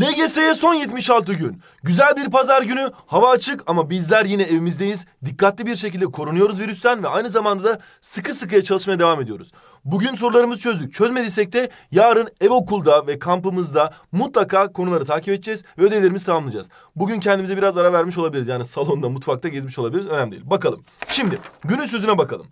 LGS'ye son 76 gün. Güzel bir pazar günü. Hava açık ama bizler yine evimizdeyiz. Dikkatli bir şekilde korunuyoruz virüsten ve aynı zamanda da sıkı sıkıya çalışmaya devam ediyoruz. Bugün sorularımızı çözdük. Çözmediysek de yarın ev okulda ve kampımızda mutlaka konuları takip edeceğiz ve ödevlerimizi tamamlayacağız. Bugün kendimize biraz ara vermiş olabiliriz. Yani salonda, mutfakta gezmiş olabiliriz. Önemli değil. Bakalım. Şimdi günün sözüne bakalım.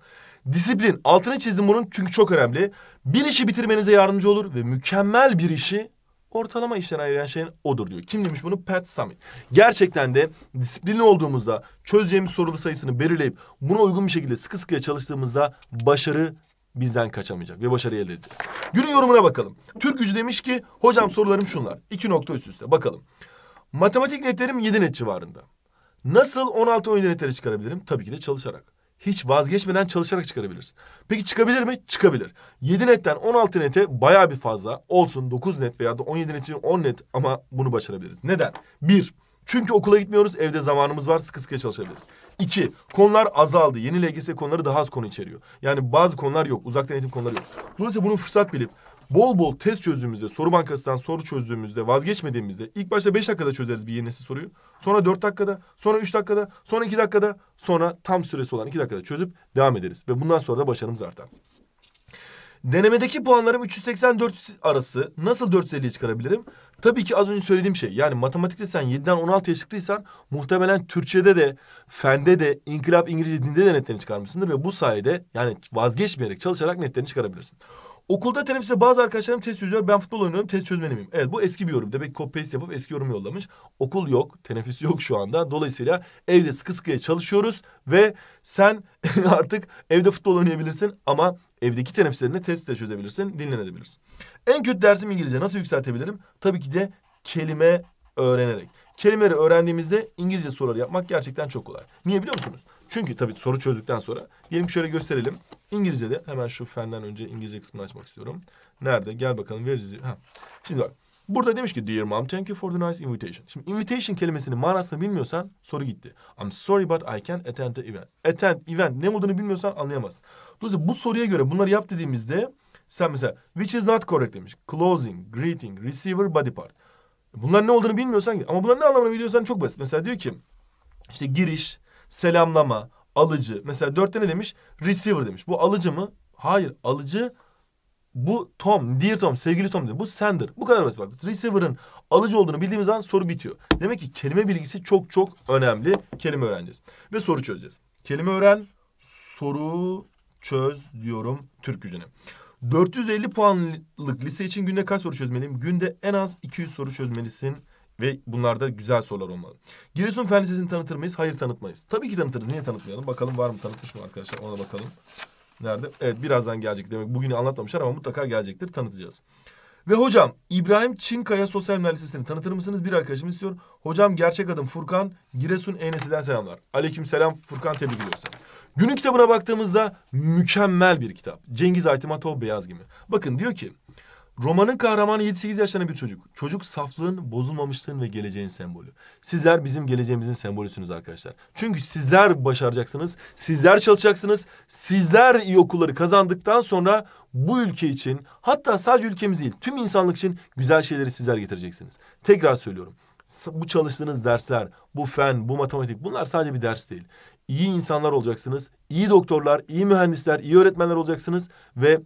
Disiplin. Altını çizdim bunun çünkü çok önemli. Bir işi bitirmenize yardımcı olur ve mükemmel bir işi ortalama işten ayıran şey odur diyor. Kim demiş bunu? Pat Summit. Gerçekten de disiplinli olduğumuzda çözeceğimiz sorulu sayısını belirleyip buna uygun bir şekilde sıkı sıkıya çalıştığımızda başarı bizden kaçamayacak ve başarı elde edeceğiz. Günün yorumuna bakalım. Türk Gücü demiş ki hocam sorularım şunlar. İki nokta üst üste bakalım. Matematik netlerim yedi net civarında. Nasıl 16-17 netlere çıkarabilirim? Tabii ki de çalışarak hiç vazgeçmeden çalışarak çıkarabiliriz. Peki çıkabilir mi? Çıkabilir. 7 netten 16 nete baya bir fazla olsun. 9 net veya da 17 net için 10 net ama bunu başarabiliriz. Neden? Bir, çünkü okula gitmiyoruz, evde zamanımız var, sıkı sıkıya çalışabiliriz. İki, konular azaldı. Yeni LGS konuları daha az konu içeriyor. Yani bazı konular yok, uzaktan eğitim konuları yok. Dolayısıyla bunu fırsat bilip bol bol test çözdüğümüzde, soru bankasından soru çözdüğümüzde, vazgeçmediğimizde ilk başta beş dakikada çözeriz bir yeni nesil soruyu. Sonra dört dakikada, sonra üç dakikada, sonra iki dakikada, sonra tam süresi olan iki dakikada çözüp devam ederiz. Ve bundan sonra da başarımız artar. Denemedeki puanlarım 380-400 arası nasıl 450'ye çıkarabilirim? Tabii ki az önce söylediğim şey. Yani matematikte sen 7'den 16'ya çıktıysan muhtemelen Türkçe'de de, fende de, inkılap İngilizce dinde de netlerini çıkarmışsındır. Ve bu sayede yani vazgeçmeyerek çalışarak netlerini çıkarabilirsin. Okulda teneffüste bazı arkadaşlarım test çözüyor. Ben futbol oynuyorum test çözmeli miyim? Evet bu eski bir yorum. Demek ki copy paste yapıp eski yorum yollamış. Okul yok. Teneffüs yok şu anda. Dolayısıyla evde sıkı sıkıya çalışıyoruz. Ve sen artık evde futbol oynayabilirsin. Ama evdeki teneffüslerini test de çözebilirsin. Dinlenebilirsin. En kötü dersim İngilizce. Nasıl yükseltebilirim? Tabii ki de kelime öğrenerek. Kelimeleri öğrendiğimizde İngilizce soruları yapmak gerçekten çok kolay. Niye biliyor musunuz? Çünkü tabii soru çözdükten sonra diyelim ki şöyle gösterelim. İngilizce'de hemen şu fenden önce İngilizce kısmını açmak istiyorum. Nerede? Gel bakalım veririz. Ha. Şimdi bak. Burada demiş ki dear mom thank you for the nice invitation. Şimdi invitation kelimesinin manasını bilmiyorsan soru gitti. I'm sorry but I can't attend the event. Attend event ne olduğunu bilmiyorsan anlayamaz. Dolayısıyla bu soruya göre bunları yap dediğimizde sen mesela which is not correct demiş. Closing, greeting, receiver, body part. Bunlar ne olduğunu bilmiyorsan ama bunların ne anlamını biliyorsan çok basit. Mesela diyor ki işte giriş, selamlama, alıcı. Mesela dörtte ne demiş? Receiver demiş. Bu alıcı mı? Hayır. Alıcı bu Tom, dear Tom, sevgili Tom diyor. Bu sender. Bu kadar basit. Bak receiver'ın alıcı olduğunu bildiğimiz an soru bitiyor. Demek ki kelime bilgisi çok çok önemli. Kelime öğreneceğiz. Ve soru çözeceğiz. Kelime öğren, soru çöz diyorum Türk gücüne. 450 puanlık lise için günde kaç soru çözmeliyim? Günde en az 200 soru çözmelisin ve bunlarda güzel sorular olmalı. Giresun Fen Lisesi'ni tanıtır mıyız? Hayır tanıtmayız. Tabii ki tanıtırız. Niye tanıtmayalım? Bakalım var mı tanıtmış mı arkadaşlar? Ona bakalım. Nerede? Evet birazdan gelecek. Demek bugünü anlatmamışlar ama mutlaka gelecektir. Tanıtacağız. Ve hocam İbrahim Çinkaya Sosyal Bilimler Lisesi'ni tanıtır mısınız? Bir arkadaşım istiyor. Hocam gerçek adım Furkan. Giresun Enesi'den selamlar. Aleyküm selam Furkan tebrik ediyoruz Günün kitabına baktığımızda mükemmel bir kitap. Cengiz Aytimatov Beyaz gibi. Bakın diyor ki Romanın kahramanı 7-8 yaşlarında bir çocuk. Çocuk saflığın, bozulmamışlığın ve geleceğin sembolü. Sizler bizim geleceğimizin sembolüsünüz arkadaşlar. Çünkü sizler başaracaksınız, sizler çalışacaksınız, sizler iyi okulları kazandıktan sonra bu ülke için hatta sadece ülkemiz değil tüm insanlık için güzel şeyleri sizler getireceksiniz. Tekrar söylüyorum. Bu çalıştığınız dersler, bu fen, bu matematik bunlar sadece bir ders değil. İyi insanlar olacaksınız, iyi doktorlar, iyi mühendisler, iyi öğretmenler olacaksınız ve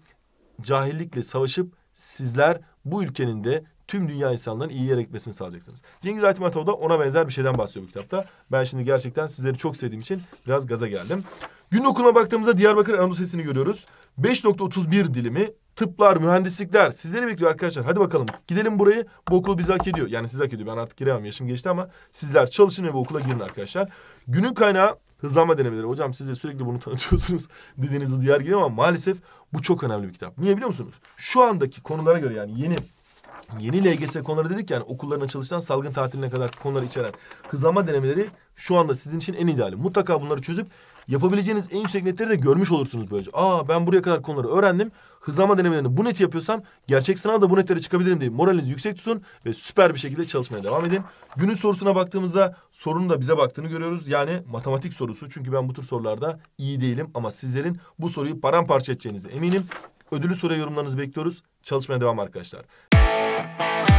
cahillikle savaşıp sizler bu ülkenin de tüm dünya insanların iyi yere gitmesini sağlayacaksınız. Cengiz Aytmat da ona benzer bir şeyden bahsediyor bu kitapta. Ben şimdi gerçekten sizleri çok sevdiğim için biraz gaza geldim. Gün okuluna baktığımızda Diyarbakır Anadolu Sesi'ni görüyoruz. 5.31 dilimi tıplar, mühendislikler sizleri bekliyor arkadaşlar. Hadi bakalım gidelim burayı. Bu okul bizi hak ediyor. Yani siz hak ediyor. Ben artık giremem yaşım geçti ama sizler çalışın ve bu okula girin arkadaşlar. Günün kaynağı Hızlanma denemeleri. Hocam siz de sürekli bunu tanıtıyorsunuz dediğiniz diğer gibi ama maalesef bu çok önemli bir kitap. Niye biliyor musunuz? Şu andaki konulara göre yani yeni yeni LGS konuları dedik yani okulların açılıştan salgın tatiline kadar konuları içeren hızlanma denemeleri şu anda sizin için en ideali. Mutlaka bunları çözüp yapabileceğiniz en yüksek netleri de görmüş olursunuz böylece. Aa ben buraya kadar konuları öğrendim. Hızlanma denemelerini bu neti yapıyorsam gerçek sınavda bu netlere çıkabilirim diye moralinizi yüksek tutun ve süper bir şekilde çalışmaya devam edin. Günün sorusuna baktığımızda sorunun da bize baktığını görüyoruz. Yani matematik sorusu. Çünkü ben bu tür sorularda iyi değilim ama sizlerin bu soruyu paramparça edeceğinize eminim. Ödülü soruya yorumlarınızı bekliyoruz. Çalışmaya devam arkadaşlar. Bye.